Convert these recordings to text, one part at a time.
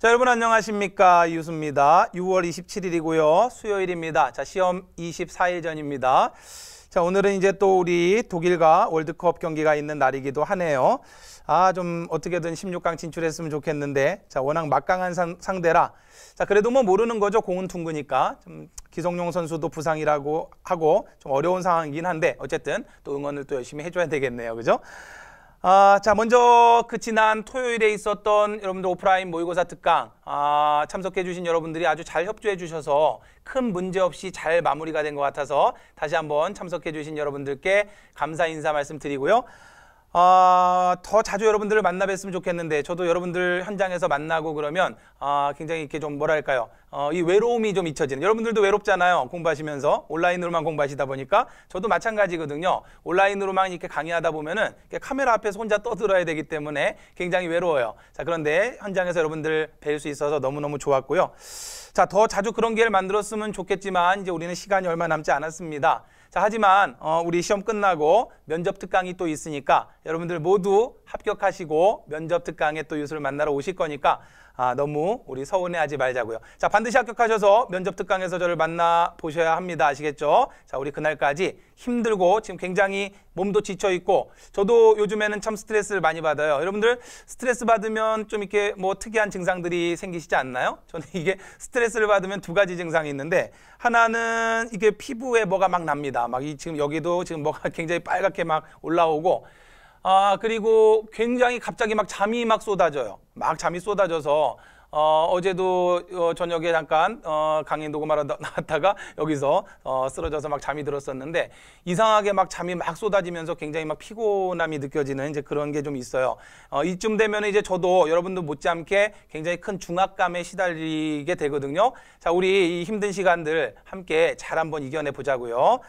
자, 여러분 안녕하십니까? 유수입니다 6월 27일이고요. 수요일입니다. 자, 시험 24일 전입니다. 자, 오늘은 이제 또 우리 독일과 월드컵 경기가 있는 날이기도 하네요. 아, 좀 어떻게든 16강 진출했으면 좋겠는데. 자, 워낙 막강한 상, 상대라. 자, 그래도 뭐 모르는 거죠. 공은 둥그니까. 좀 기성용 선수도 부상이라고 하고 좀 어려운 상황이긴 한데 어쨌든 또 응원을 또 열심히 해줘야 되겠네요. 그죠? 아, 자, 먼저 그 지난 토요일에 있었던 여러분들 오프라인 모의고사 특강 아, 참석해 주신 여러분들이 아주 잘 협조해 주셔서 큰 문제 없이 잘 마무리가 된 것 같아서 다시 한번 참석해 주신 여러분들께 감사 인사 말씀드리고요. 어, 더 자주 여러분들을 만나 뵀으면 좋겠는데 저도 여러분들 현장에서 만나고 그러면 어, 굉장히 이렇게 좀 뭐랄까요 어, 이 외로움이 좀 잊혀지는 여러분들도 외롭잖아요 공부하시면서 온라인으로만 공부하시다 보니까 저도 마찬가지거든요 온라인으로만 이렇게 강의하다 보면은 카메라 앞에서 혼자 떠들어야 되기 때문에 굉장히 외로워요 자 그런데 현장에서 여러분들 뵐 수 있어서 너무너무 좋았고요 자더 자주 그런 기회를 만들었으면 좋겠지만 이제 우리는 시간이 얼마 남지 않았습니다 자 하지만 어, 우리 시험 끝나고 면접 특강이 또 있으니까 여러분들 모두 합격하시고 면접 특강에 또 유수를 만나러 오실 거니까 아, 너무 우리 서운해하지 말자고요. 자, 반드시 합격하셔서 면접 특강에서 저를 만나 보셔야 합니다. 아시겠죠? 자, 우리 그날까지 힘들고 지금 굉장히 몸도 지쳐 있고 저도 요즘에는 참 스트레스를 많이 받아요. 여러분들 스트레스 받으면 좀 이렇게 뭐 특이한 증상들이 생기시지 않나요? 저는 이게 스트레스를 받으면 두 가지 증상이 있는데 하나는 이게 피부에 뭐가 막 납니다. 막이 지금 여기도 지금 뭐가 굉장히 빨갛게 이렇게 막 올라오고 아 그리고 굉장히 갑자기 막 잠이 막 쏟아져요. 막 잠이 쏟아져서 어, 어제도 어, 저녁에 잠깐 어, 강의 녹음하러 나왔다가 여기서 어, 쓰러져서 막 잠이 들었었는데 이상하게 막 잠이 막 쏟아지면서 굉장히 막 피곤함이 느껴지는 이제 그런 게 좀 있어요. 어, 이쯤 되면 이제 저도 여러분도 못지않게 굉장히 큰 중압감에 시달리게 되거든요. 자, 우리 이 힘든 시간들 함께 잘 한번 이겨내 보자고요.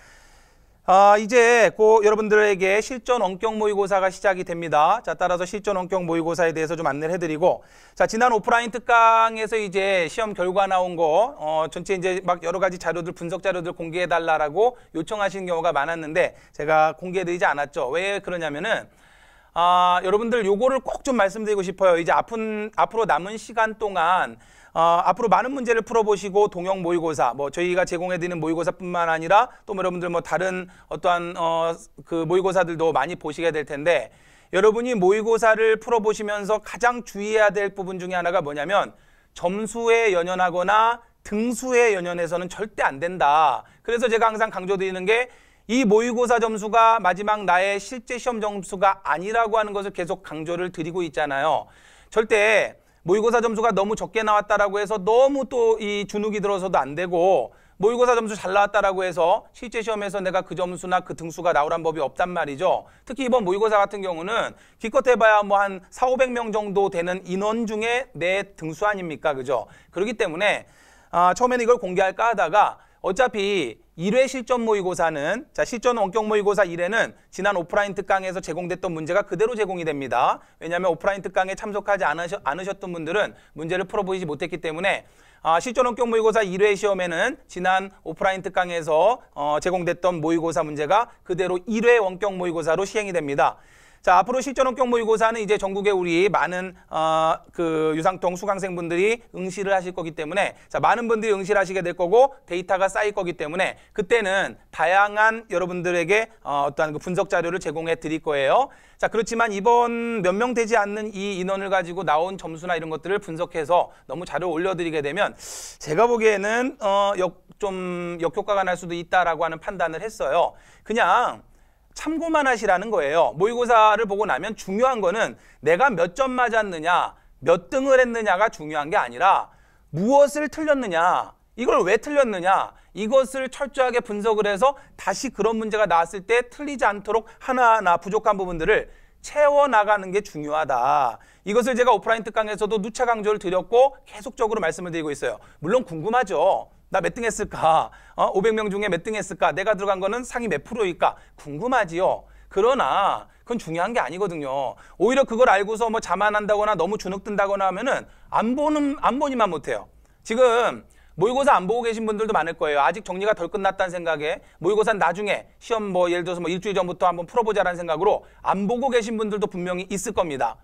아, 이제 고 여러분들에게 실전 원격 모의고사가 시작이 됩니다. 자, 따라서 실전 원격 모의고사에 대해서 좀 안내를 해드리고, 자, 지난 오프라인 특강에서 이제 시험 결과 나온 거, 어, 전체 이제 막 여러 가지 자료들, 분석 자료들 공개해달라라고 요청하시는 경우가 많았는데, 제가 공개해드리지 않았죠. 왜 그러냐면은, 아, 여러분들 요거를 꼭 좀 말씀드리고 싶어요. 이제 앞은, 앞으로 남은 시간 동안 어, 앞으로 많은 문제를 풀어보시고 동영 모의고사 뭐 저희가 제공해드리는 모의고사뿐만 아니라 또 뭐 여러분들 뭐 다른 어떠한 어, 그 모의고사들도 많이 보시게 될 텐데 여러분이 모의고사를 풀어보시면서 가장 주의해야 될 부분 중에 하나가 뭐냐면 점수에 연연하거나 등수에 연연해서는 절대 안 된다. 그래서 제가 항상 강조드리는 게 이 모의고사 점수가 마지막 나의 실제 시험 점수가 아니라고 하는 것을 계속 강조를 드리고 있잖아요. 절대 모의고사 점수가 너무 적게 나왔다라고 해서 너무 또이 주눅이 들어서도 안 되고 모의고사 점수 잘 나왔다라고 해서 실제 시험에서 내가 그 점수나 그 등수가 나오란 법이 없단 말이죠. 특히 이번 모의고사 같은 경우는 기껏 해봐야 뭐 한 4, 500명 정도 되는 인원 중에 내 등수 아닙니까? 그죠? 그렇기 때문에 아, 처음에는 이걸 공개할까 하다가 어차피 1회 실전 모의고사는 자 실전 원격 모의고사 1회는 지난 오프라인 특강에서 제공됐던 문제가 그대로 제공이 됩니다. 왜냐하면 오프라인 특강에 참석하지 않으셨, 않으셨던 분들은 문제를 풀어보이지 못했기 때문에 아, 실전 원격 모의고사 1회 시험에는 지난 오프라인 특강에서 어, 제공됐던 모의고사 문제가 그대로 1회 원격 모의고사로 시행이 됩니다. 자, 앞으로 실전업격 모의고사는 이제 전국에 우리 많은 어, 그 유상통 수강생분들이 응시를 하실 거기 때문에 자, 많은 분들이 응시를 하시게 될 거고 데이터가 쌓일 거기 때문에 그때는 다양한 여러분들에게 어, 어떠한 그 분석 자료를 제공해 드릴 거예요. 자, 그렇지만 이번 몇 명 되지 않는 이 인원을 가지고 나온 점수나 이런 것들을 분석해서 너무 자료 올려드리게 되면 제가 보기에는 어, 역, 좀 역효과가 날 수도 있다라고 하는 판단을 했어요. 그냥 참고만 하시라는 거예요. 모의고사를 보고 나면 중요한 거는 내가 몇 점 맞았느냐, 몇 등을 했느냐가 중요한 게 아니라 무엇을 틀렸느냐, 이걸 왜 틀렸느냐, 이것을 철저하게 분석을 해서 다시 그런 문제가 나왔을 때 틀리지 않도록 하나하나 부족한 부분들을 채워나가는 게 중요하다. 이것을 제가 오프라인 특강에서도 누차 강조를 드렸고 계속적으로 말씀을 드리고 있어요. 물론 궁금하죠. 나몇등 했을까? 어? 500명 중에 몇 등 했을까? 내가 들어간 거는 상위 몇 프로일까? 궁금하지요. 그러나 그건 중요한 게 아니거든요. 오히려 그걸 알고서 뭐 자만한다거나 너무 주눅 든다거나 하면은 안 보는 안 보니만 못해요. 지금 모의고사 안 보고 계신 분들도 많을 거예요. 아직 정리가 덜 끝났다는 생각에 모의고사 나중에 시험 뭐 예를 들어서 뭐 일주일 전부터 한번 풀어보자라는 생각으로 안 보고 계신 분들도 분명히 있을 겁니다.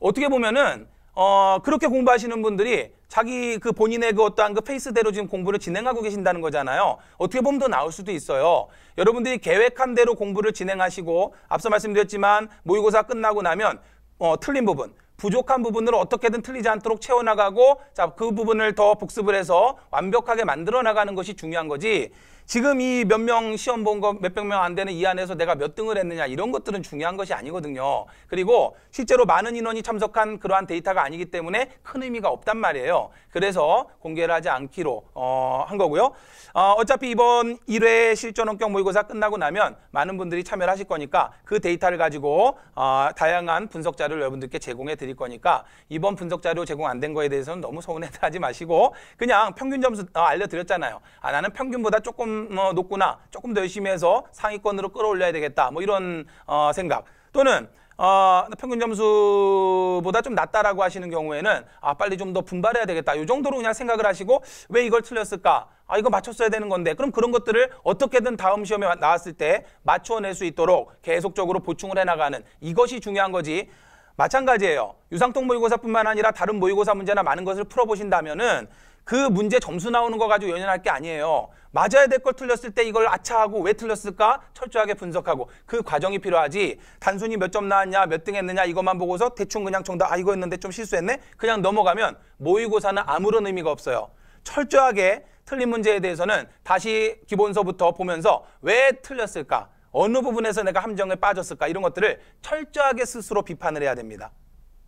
어떻게 보면은 어, 그렇게 공부하시는 분들이 자기 그 본인의 그 어떠한 그 페이스대로 지금 공부를 진행하고 계신다는 거잖아요. 어떻게 보면 더 나을 수도 있어요. 여러분들이 계획한 대로 공부를 진행하시고 앞서 말씀드렸지만 모의고사 끝나고 나면 어, 틀린 부분, 부족한 부분을 어떻게든 틀리지 않도록 채워나가고 자, 그 부분을 더 복습을 해서 완벽하게 만들어 나가는 것이 중요한 거지 지금 이 몇 명 시험 본 거 몇 백 명 안 되는 이 안에서 내가 몇 등을 했느냐 이런 것들은 중요한 것이 아니거든요. 그리고 실제로 많은 인원이 참석한 그러한 데이터가 아니기 때문에 큰 의미가 없단 말이에요. 그래서 공개를 하지 않기로 어, 한 거고요. 어, 어차피 이번 1회 실전원격 모의고사 끝나고 나면 많은 분들이 참여를 하실 거니까 그 데이터를 가지고 어, 다양한 분석 자료를 여러분들께 제공해 드릴 거니까 이번 분석 자료 제공 안 된 거에 대해서는 너무 서운해하지 마시고 그냥 평균 점수 어, 알려드렸잖아요. 아, 나는 평균보다 조금 조 뭐, 어, 높구나. 조금 더 열심히 해서 상위권으로 끌어올려야 되겠다. 뭐 이런 어, 생각. 또는 어, 평균 점수보다 좀 낮다라고 하시는 경우에는 아 빨리 좀 더 분발해야 되겠다. 이 정도로 그냥 생각을 하시고 왜 이걸 틀렸을까? 아 이거 맞췄어야 되는 건데 그럼 그런 것들을 어떻게든 다음 시험에 나왔을 때 맞춰낼 수 있도록 계속적으로 보충을 해나가는 이것이 중요한 거지. 마찬가지예요. 유상통 모의고사뿐만 아니라 다른 모의고사 문제나 많은 것을 풀어보신다면은 그 문제 점수 나오는 거 가지고 연연할 게 아니에요. 맞아야 될 걸 틀렸을 때 이걸 아차하고 왜 틀렸을까 철저하게 분석하고 그 과정이 필요하지 단순히 몇 점 나왔냐 몇 등 했느냐 이것만 보고서 대충 그냥 정답 아 이거 했는데 좀 실수했네 그냥 넘어가면 모의고사는 아무런 의미가 없어요. 철저하게 틀린 문제에 대해서는 다시 기본서부터 보면서 왜 틀렸을까 어느 부분에서 내가 함정에 빠졌을까 이런 것들을 철저하게 스스로 비판을 해야 됩니다.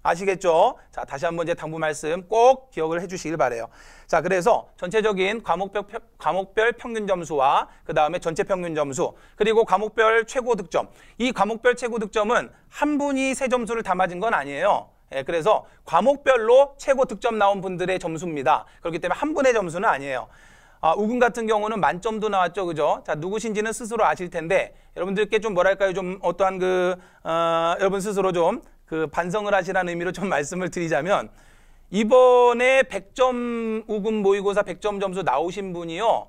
아시겠죠? 자, 다시 한 번 이제 당부 말씀 꼭 기억을 해 주시길 바래요. 자, 그래서 전체적인 과목별, 과목별 평균 점수와 그다음에 전체 평균 점수, 그리고 과목별 최고 득점. 이 과목별 최고 득점은 한 분이 세 점수를 담아은건 아니에요. 예, 그래서 과목별로 최고 득점 나온 분들의 점수입니다. 그렇기 때문에 한 분의 점수는 아니에요. 아, 우근 같은 경우는 만점도 나왔죠. 그죠? 자, 누구신지는 스스로 아실 텐데 여러분들께 좀 뭐랄까요? 좀 어떠한 그 어, 여러분 스스로 좀 그 반성을 하시라는 의미로 좀 말씀을 드리자면 이번에 100점 우금 모의고사 100점 점수 나오신 분이요.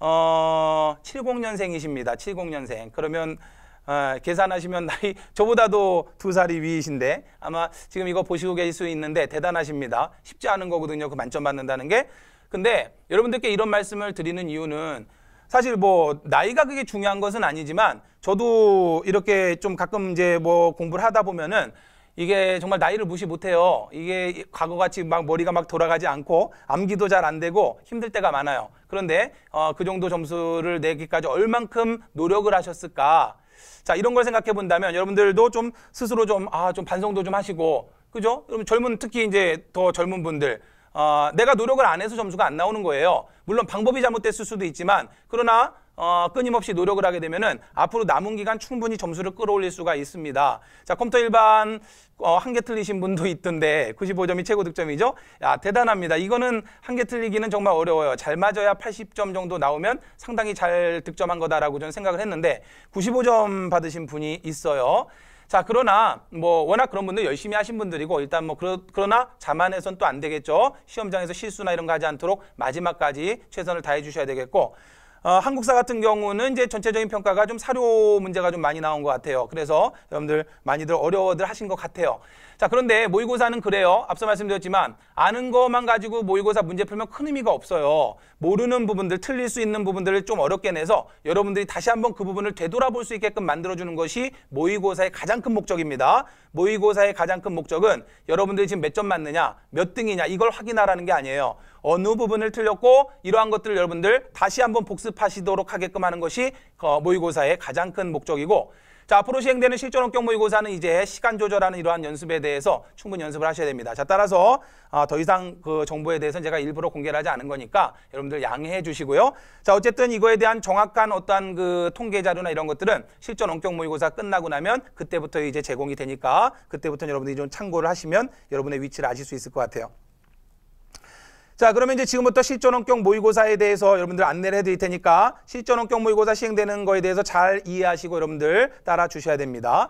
어, 70년생이십니다. 70년생. 그러면 어, 계산하시면 나이 저보다도 두 살이 위이신데 아마 지금 이거 보시고 계실 수 있는데 대단하십니다. 쉽지 않은 거거든요. 그 만점 받는다는 게. 근데 여러분들께 이런 말씀을 드리는 이유는 사실 뭐 나이가 그게 중요한 것은 아니지만 저도 이렇게 좀 가끔 이제 뭐 공부를 하다 보면은 이게 정말 나이를 무시 못해요. 이게 과거같이 막 머리가 막 돌아가지 않고 암기도 잘 안 되고 힘들 때가 많아요. 그런데 어, 그 정도 점수를 내기까지 얼만큼 노력을 하셨을까? 자 이런 걸 생각해 본다면 여러분들도 좀 스스로 좀 아좀 아, 좀 반성도 좀 하시고 그죠? 그럼 젊은 특히 이제 더 젊은 분들 어, 내가 노력을 안 해서 점수가 안 나오는 거예요. 물론 방법이 잘못됐을 수도 있지만 그러나 어, 끊임없이 노력을 하게 되면은 앞으로 남은 기간 충분히 점수를 끌어올릴 수가 있습니다. 자, 컴퓨터 일반 어, 한 개 틀리신 분도 있던데 95점이 최고 득점이죠. 야, 대단합니다. 이거는 한 개 틀리기는 정말 어려워요. 잘 맞아야 80점 정도 나오면 상당히 잘 득점한 거다라고 저는 생각을 했는데 95점 받으신 분이 있어요. 자, 그러나 뭐 워낙 그런 분들 열심히 하신 분들이고 일단 뭐 그러, 그러나 자만해선 또 안 되겠죠. 시험장에서 실수나 이런 거 하지 않도록 마지막까지 최선을 다해 주셔야 되겠고 어, 한국사 같은 경우는 이제 전체적인 평가가 좀 사료 문제가 좀 많이 나온 것 같아요. 그래서 여러분들 많이들 어려워들 하신 것 같아요. 자, 그런데 모의고사는 그래요. 앞서 말씀드렸지만 아는 것만 가지고 모의고사 문제 풀면 큰 의미가 없어요. 모르는 부분들, 틀릴 수 있는 부분들을 좀 어렵게 내서 여러분들이 다시 한번 그 부분을 되돌아볼 수 있게끔 만들어주는 것이 모의고사의 가장 큰 목적입니다. 모의고사의 가장 큰 목적은 여러분들이 지금 몇 점 맞느냐, 몇 등이냐 이걸 확인하라는 게 아니에요. 어느 부분을 틀렸고 이러한 것들을 여러분들 다시 한번 복습하시도록 하게끔 하는 것이 그 모의고사의 가장 큰 목적이고 자, 앞으로 시행되는 실전 원격 모의고사는 이제 시간 조절하는 이러한 연습에 대해서 충분히 연습을 하셔야 됩니다. 자, 따라서 아, 더 이상 그 정보에 대해서는 제가 일부러 공개를 하지 않은 거니까 여러분들 양해해 주시고요. 자, 어쨌든 이거에 대한 정확한 어떠한 그 통계 자료나 이런 것들은 실전 원격 모의고사 끝나고 나면 그때부터 이제 제공이 되니까 그때부터 여러분들이 좀 참고를 하시면 여러분의 위치를 아실 수 있을 것 같아요. 자 그러면 이제 지금부터 실전원격 모의고사에 대해서 여러분들 안내를 해드릴 테니까 실전원격 모의고사 시행되는 거에 대해서 잘 이해하시고 여러분들 따라 주셔야 됩니다.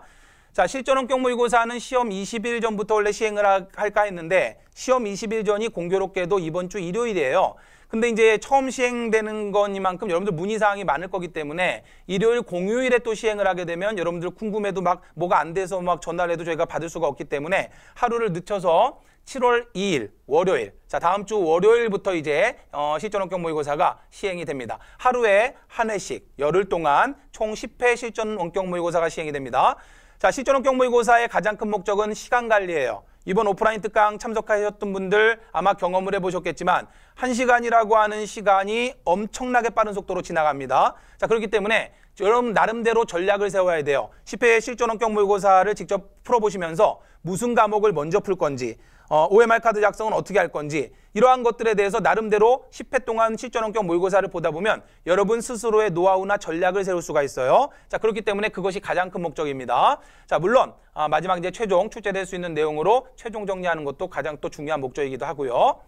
자 실전원격 모의고사는 시험 20일 전부터 원래 시행을 할까 했는데 시험 20일 전이 공교롭게도 이번 주 일요일이에요. 근데 이제 처음 시행되는 거니만큼 여러분들 문의사항이 많을 거기 때문에 일요일 공휴일에 또 시행을 하게 되면 여러분들 궁금해도 막 뭐가 안 돼서 막 전화를 해도 저희가 받을 수가 없기 때문에 하루를 늦춰서 7월 2일 월요일 자 다음 주 월요일부터 이제 어, 실전원격 모의고사가 시행이 됩니다. 하루에 한 회씩 열흘 동안 총 10회 실전원격 모의고사가 시행이 됩니다. 자 실전원격 모의고사의 가장 큰 목적은 시간 관리예요. 이번 오프라인 특강 참석하셨던 분들 아마 경험을 해보셨겠지만 1시간이라고 하는 시간이 엄청나게 빠른 속도로 지나갑니다. 자 그렇기 때문에 여러분 나름대로 전략을 세워야 돼요. 10회 실전원격 모의고사를 직접 풀어보시면서 무슨 과목을 먼저 풀 건지 어, OMR 카드 작성은 어떻게 할 건지 이러한 것들에 대해서 나름대로 10회 동안 실전원격 모의고사를 보다 보면 여러분 스스로의 노하우나 전략을 세울 수가 있어요. 자 그렇기 때문에 그것이 가장 큰 목적입니다. 자 물론 아, 마지막 이제 최종 출제될 수 있는 내용으로 최종 정리하는 것도 가장 또 중요한 목적이기도 하고요.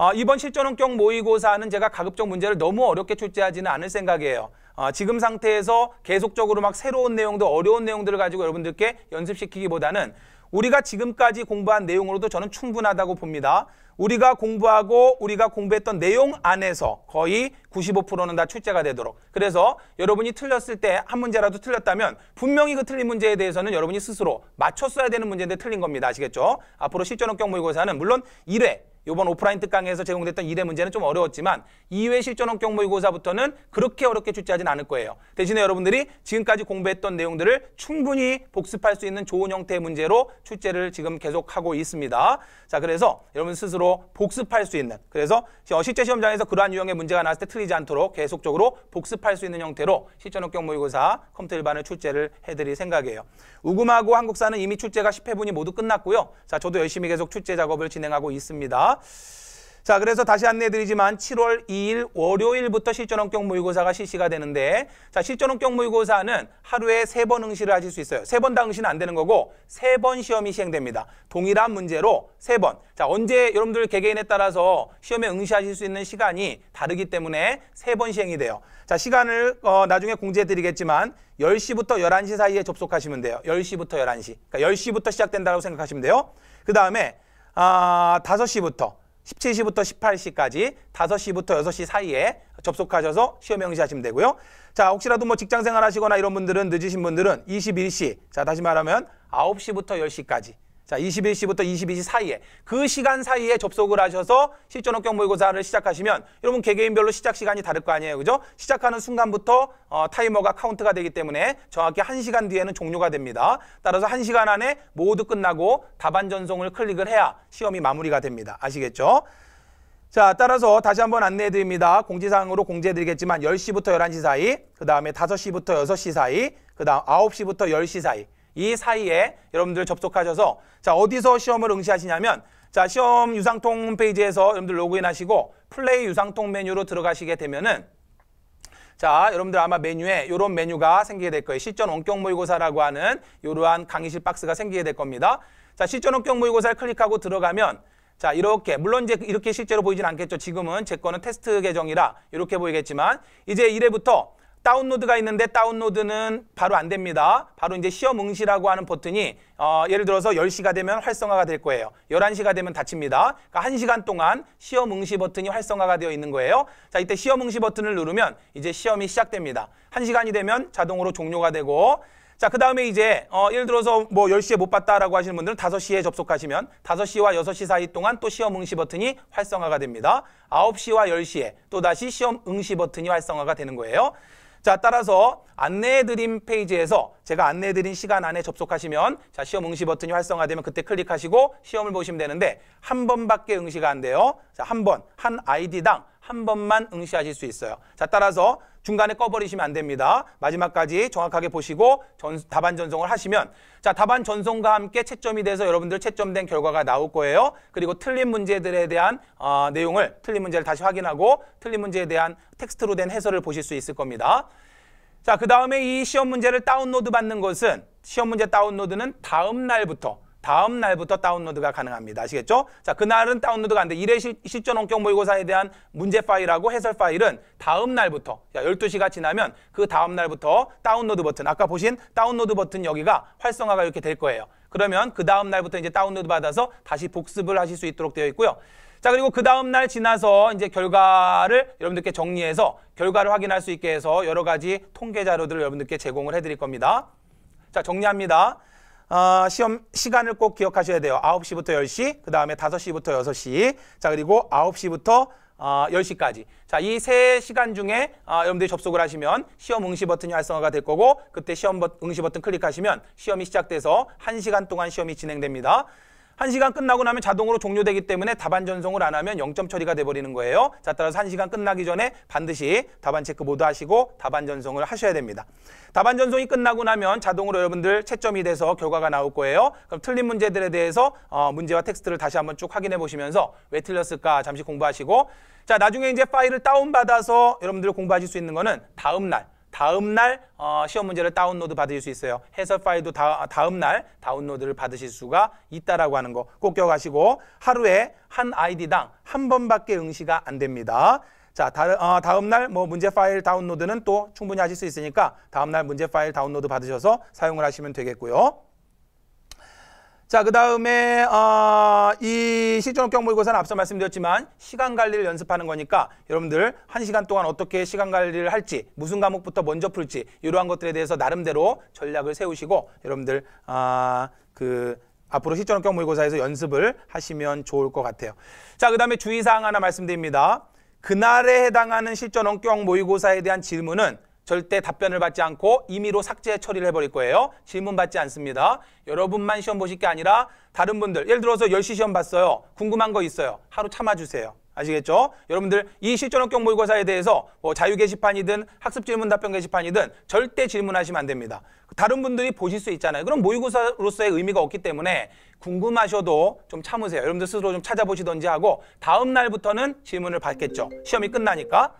아, 이번 실전원격 모의고사는 제가 가급적 문제를 너무 어렵게 출제하지는 않을 생각이에요. 아, 지금 상태에서 계속적으로 막 새로운 내용도 어려운 내용들을 가지고 여러분들께 연습시키기보다는 우리가 지금까지 공부한 내용으로도 저는 충분하다고 봅니다. 우리가 공부하고 우리가 공부했던 내용 안에서 거의 95%는 다 출제가 되도록. 그래서 여러분이 틀렸을 때 한 문제라도 틀렸다면 분명히 그 틀린 문제에 대해서는 여러분이 스스로 맞췄어야 되는 문제인데 틀린 겁니다. 아시겠죠? 앞으로 실전업경 모의고사는 물론 1회, 이번 오프라인 특강에서 제공됐던 2대 문제는 좀 어려웠지만 2회 실전 원격 모의고사부터는 그렇게 어렵게 출제하진 않을 거예요. 대신에 여러분들이 지금까지 공부했던 내용들을 충분히 복습할 수 있는 좋은 형태의 문제로 출제를 지금 계속하고 있습니다. 자, 그래서 여러분 스스로 복습할 수 있는 그래서 어, 실제 시험장에서 그러한 유형의 문제가 나왔을 때 틀리지 않도록 계속적으로 복습할 수 있는 형태로 실전 원격 모의고사 컴퓨터 일반을 출제를 해드릴 생각이에요. 우금하고 한국사는 이미 출제가 10회분이 모두 끝났고요. 자, 저도 열심히 계속 출제 작업을 진행하고 있습니다. 자, 그래서 다시 안내드리지만 7월 2일 월요일부터 실전원격 모의고사가 실시가 되는데 자, 실전원격 모의고사는 하루에 세 번 응시를 하실 수 있어요. 세번다 응시는 안 되는 거고 세 번 시험이 시행됩니다. 동일한 문제로 세 번. 자, 언제 여러분들 개개인에 따라서 시험에 응시하실 수 있는 시간이 다르기 때문에 세 번 시행이 돼요. 자, 시간을 어, 나중에 공지해 드리겠지만 10시부터 11시 사이에 접속하시면 돼요. 10시부터 11시. 그러니까 10시부터 시작된다고 생각하시면 돼요. 그 다음에 아, 5시부터 17시부터 18시까지 5시부터 6시 사이에 접속하셔서 시험 명시하시면 되고요. 자, 혹시라도 뭐 직장 생활 하시거나 이런 분들은 늦으신 분들은 21시, 자, 다시 말하면 9시부터 10시까지 자, 21시부터 22시 사이에 그 시간 사이에 접속을 하셔서 실전업격 모의고사를 시작하시면 여러분 개개인별로 시작 시간이 다를 거 아니에요. 그죠? 시작하는 순간부터 어, 타이머가 카운트가 되기 때문에 정확히 1시간 뒤에는 종료가 됩니다. 따라서 1시간 안에 모두 끝나고 답안 전송을 클릭을 해야 시험이 마무리가 됩니다. 아시겠죠? 자, 따라서 다시 한번 안내해 드립니다. 공지사항으로 공지해 드리겠지만 10시부터 11시 사이, 그 다음에 5시부터 6시 사이, 그 다음 9시부터 10시 사이, 이 사이에 여러분들 접속하셔서 자 어디서 시험을 응시하시냐면 자 시험 유상통 홈페이지에서 여러분들 로그인하시고 플레이 유상통 메뉴로 들어가시게 되면은 자, 여러분들 아마 메뉴에 이런 메뉴가 생기게 될 거예요. 실전 원격 모의고사라고 하는 이러한 강의실 박스가 생기게 될 겁니다. 자, 실전 원격 모의고사를 클릭하고 들어가면 자, 이렇게 물론 이제 이렇게 실제로 보이진 않겠죠. 지금은 제 거는 테스트 계정이라 이렇게 보이겠지만 이제 1회부터 다운로드가 있는데 다운로드는 바로 안 됩니다. 바로 이제 시험 응시라고 하는 버튼이 어, 예를 들어서 10시가 되면 활성화가 될 거예요. 11시가 되면 닫힙니다. 그러니까 1시간 동안 시험 응시 버튼이 활성화가 되어 있는 거예요. 자, 이때 시험 응시 버튼을 누르면 이제 시험이 시작됩니다. 1시간이 되면 자동으로 종료가 되고 자, 그 다음에 이제, 어, 예를 들어서 뭐 10시에 못 봤다라고 하시는 분들은 5시에 접속하시면 5시와 6시 사이 동안 또 시험 응시 버튼이 활성화가 됩니다. 9시와 10시에 또다시 시험 응시 버튼이 활성화가 되는 거예요. 자, 따라서 안내해드린 페이지에서 제가 안내해드린 시간 안에 접속하시면 자, 시험 응시 버튼이 활성화되면 그때 클릭하시고 시험을 보시면 되는데 한 번밖에 응시가 안 돼요. 자, 한 번, 한 아이디당 한 번만 응시하실 수 있어요. 자, 따라서 중간에 꺼버리시면 안 됩니다. 마지막까지 정확하게 보시고 전, 답안 전송을 하시면 자 답안 전송과 함께 채점이 돼서 여러분들 채점된 결과가 나올 거예요. 그리고 틀린 문제들에 대한 어, 내용을 틀린 문제를 다시 확인하고 틀린 문제에 대한 텍스트로 된 해설을 보실 수 있을 겁니다. 자, 그 다음에 이 시험 문제를 다운로드 받는 것은 시험 문제 다운로드는 다음 날부터 다음 날부터 다운로드가 가능합니다. 아시겠죠? 자, 그날은 다운로드가 안 돼. 1회 실전 원격 모의고사에 대한 문제 파일하고 해설 파일은 다음 날부터 자, 12시가 지나면 그 다음 날부터 다운로드 버튼 아까 보신 다운로드 버튼 여기가 활성화가 이렇게 될 거예요. 그러면 그 다음 날부터 이제 다운로드 받아서 다시 복습을 하실 수 있도록 되어 있고요. 자 그리고 그 다음 날 지나서 이제 결과를 여러분들께 정리해서 결과를 확인할 수 있게 해서 여러 가지 통계 자료들을 여러분들께 제공을 해드릴 겁니다. 자 정리합니다. 어, 시험 시간을 꼭 기억하셔야 돼요. 9시부터 10시, 그 다음에 5시부터 6시, 자 그리고 9시부터 어, 10시까지. 자, 이 세 시간 중에 어, 여러분들이 접속을 하시면 시험 응시 버튼이 활성화가 될 거고 그때 시험 버, 응시 버튼 클릭하시면 시험이 시작돼서 1시간 동안 시험이 진행됩니다. 1시간 끝나고 나면 자동으로 종료되기 때문에 답안 전송을 안 하면 0점 처리가 돼버리는 거예요. 자, 따라서 1시간 끝나기 전에 반드시 답안 체크 모두 하시고 답안 전송을 하셔야 됩니다. 답안 전송이 끝나고 나면 자동으로 여러분들 채점이 돼서 결과가 나올 거예요. 그럼 틀린 문제들에 대해서 어, 문제와 텍스트를 다시 한번 쭉 확인해 보시면서 왜 틀렸을까 잠시 공부하시고 자, 나중에 이제 파일을 다운받아서 여러분들 공부하실 수 있는 거는 다음 날 다음 날 어, 시험 문제를 다운로드 받으실 수 있어요. 해설 파일도 다, 다음 날 다운로드를 받으실 수가 있다라고 하는 거 꼭 기억하시고 하루에 한 아이디당 한 번밖에 응시가 안 됩니다. 자, 다, 어, 음날뭐 문제 파일 다운로드는 또 충분히 하실 수 있으니까 다음 날 문제 파일 다운로드 받으셔서 사용을 하시면 되겠고요. 자, 그 다음에 어, 이 실전업경 모의고사는 앞서 말씀드렸지만 시간 관리를 연습하는 거니까 여러분들 한 시간 동안 어떻게 시간 관리를 할지 무슨 과목부터 먼저 풀지 이러한 것들에 대해서 나름대로 전략을 세우시고 여러분들 아, 그 앞으로 실전업경 모의고사에서 연습을 하시면 좋을 것 같아요. 자, 그 다음에 주의사항 하나 말씀드립니다. 그날에 해당하는 실전업경 모의고사에 대한 질문은 절대 답변을 받지 않고 임의로 삭제 처리를 해버릴 거예요. 질문 받지 않습니다. 여러분만 시험 보실 게 아니라 다른 분들, 예를 들어서 10시 시험 봤어요. 궁금한 거 있어요. 하루 참아주세요. 아시겠죠? 여러분들 이 실전업경 모의고사에 대해서 뭐 자유 게시판이든 학습 질문 답변 게시판이든 절대 질문하시면 안 됩니다. 다른 분들이 보실 수 있잖아요. 그럼 모의고사로서의 의미가 없기 때문에 궁금하셔도 좀 참으세요. 여러분들 스스로 좀 찾아보시던지 하고 다음 날부터는 질문을 받겠죠. 시험이 끝나니까.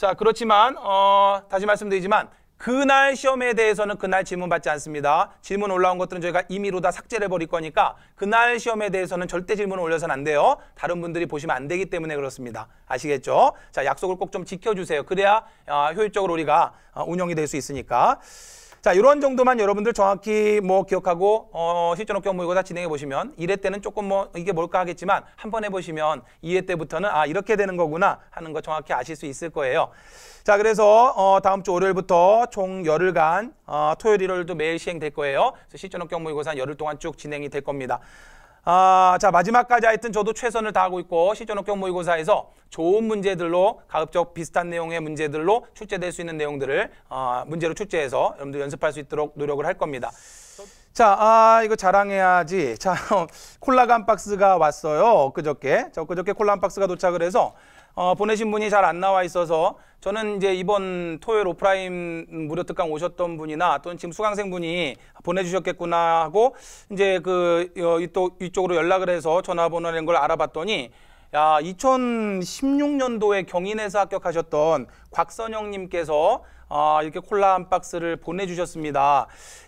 자, 그렇지만 어, 다시 말씀드리지만 그날 시험에 대해서는 그날 질문 받지 않습니다. 질문 올라온 것들은 저희가 임의로 다 삭제를 해버릴 거니까 그날 시험에 대해서는 절대 질문을 올려선안 돼요. 다른 분들이 보시면 안 되기 때문에 그렇습니다. 아시겠죠? 자, 약속을 꼭 좀 지켜주세요. 그래야 어, 효율적으로 우리가 어, 운영이 될 수 있으니까. 자, 이런 정도만 여러분들 정확히 뭐 기억하고 어, 실전업 경 모의고사 뭐 진행해 보시면 이회 때는 조금 뭐 이게 뭘까 하겠지만 한 번 해보시면 이회 때부터는 아 이렇게 되는 거구나 하는 거 정확히 아실 수 있을 거예요. 자, 그래서 어, 다음 주 월요일부터 총 열흘간 어, 토요일, 일요일도 매일 시행될 거예요. 그래서 실전업 경 모의고사 열흘 동안 쭉 진행이 될 겁니다. 아, 자 마지막까지 하여튼 저도 최선을 다하고 있고 실전업경 모의고사에서 좋은 문제들로 가급적 비슷한 내용의 문제들로 출제될 수 있는 내용들을 어, 문제로 출제해서 여러분들 연습할 수 있도록 노력을 할 겁니다. 자, 아, 이거 자랑해야지. 자, 콜라가 한 박스가 왔어요. 엊그저께. 저 엊그저께 콜라 한 박스가 도착을 해서 어, 보내신 분이 잘 안 나와 있어서 저는 이제 이번 토요일 오프라인 무료 특강 오셨던 분이나 또는 지금 수강생 분이 보내주셨겠구나 하고 이제 그 어, 이또 이쪽으로 연락을 해서 전화번호라는 걸 알아봤더니 야 2016년도에 경인에서 합격하셨던 곽선영님께서 아, 이렇게 콜라 한 박스를 보내주셨습니다.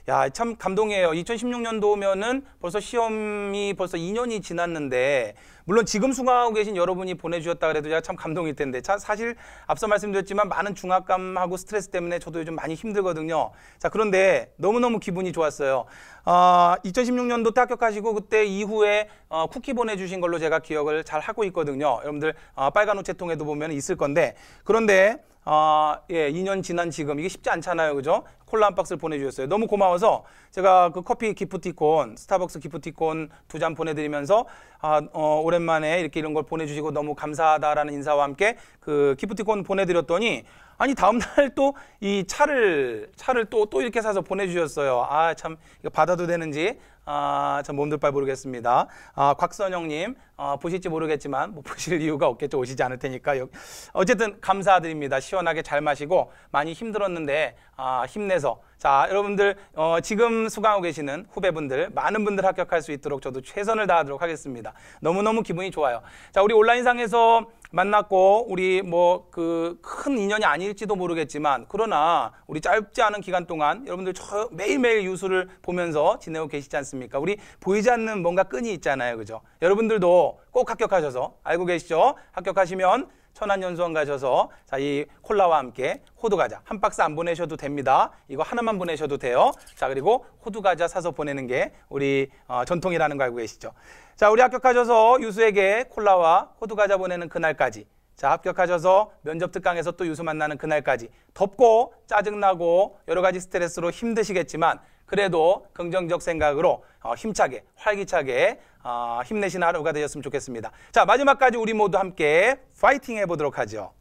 야, 참 감동이에요. 2016년도면은 벌써 시험이 벌써 2년이 지났는데, 물론 지금 수강하고 계신 여러분이 보내주셨다 그래도 제가 참 감동일 텐데, 참 사실 앞서 말씀드렸지만 많은 중압감하고 스트레스 때문에 저도 요즘 많이 힘들거든요. 자, 그런데 너무너무 기분이 좋았어요. 어, 2016년도 때 합격하시고 그때 이후에 어, 쿠키 보내주신 걸로 제가 기억을 잘 하고 있거든요. 여러분들 어, 빨간 우체통에도 보면 있을 건데, 그런데 아, 예, 2년 지난 지금 이게 쉽지 않잖아요. 그죠? 콜라 한 박스를 보내주셨어요. 너무 고마워서 제가 그 커피 기프티콘, 스타벅스 기프티콘 두 잔 보내드리면서 아, 어, 오랜만에 이렇게 이런 걸 보내주시고 너무 감사하다라는 인사와 함께 그 기프티콘 보내드렸더니 아니 다음 날또 이 차를 차를 또또 또 이렇게 사서 보내주셨어요. 아 참 이거 받아도 되는지 아, 참 몸둘바를 모르겠습니다. 아, 곽선영님, 아, 어, 보실지 모르겠지만, 뭐 보실 이유가 없겠죠. 오시지 않을 테니까. 여기. 어쨌든 감사드립니다. 시원하게 잘 마시고, 많이 힘들었는데, 아, 힘내서. 자, 여러분들, 어, 지금 수강하고 계시는 후배분들, 많은 분들 합격할 수 있도록 저도 최선을 다하도록 하겠습니다. 너무너무 기분이 좋아요. 자, 우리 온라인상에서 만났고 우리 뭐 그 큰 인연이 아닐지도 모르겠지만 그러나 우리 짧지 않은 기간 동안 여러분들 저 매일매일 유수를 보면서 지내고 계시지 않습니까? 우리 보이지 않는 뭔가 끈이 있잖아요. 그죠? 여러분들도 꼭 합격하셔서 알고 계시죠? 합격하시면 천안연수원 가셔서 자 이 콜라와 함께 호두과자 한 박스 안 보내셔도 됩니다. 이거 하나만 보내셔도 돼요. 자 그리고 호두과자 사서 보내는 게 우리 어, 전통이라는 거 알고 계시죠? 자 우리 합격하셔서 유수에게 콜라와 호두과자 보내는 그날까지 자 합격하셔서 면접 특강에서 또 유수 만나는 그날까지 덥고 짜증나고 여러 가지 스트레스로 힘드시겠지만 그래도 긍정적 생각으로 어, 힘차게 활기차게 어, 힘내시는 하루가 되셨으면 좋겠습니다. 자 마지막까지 우리 모두 함께 파이팅 해보도록 하죠.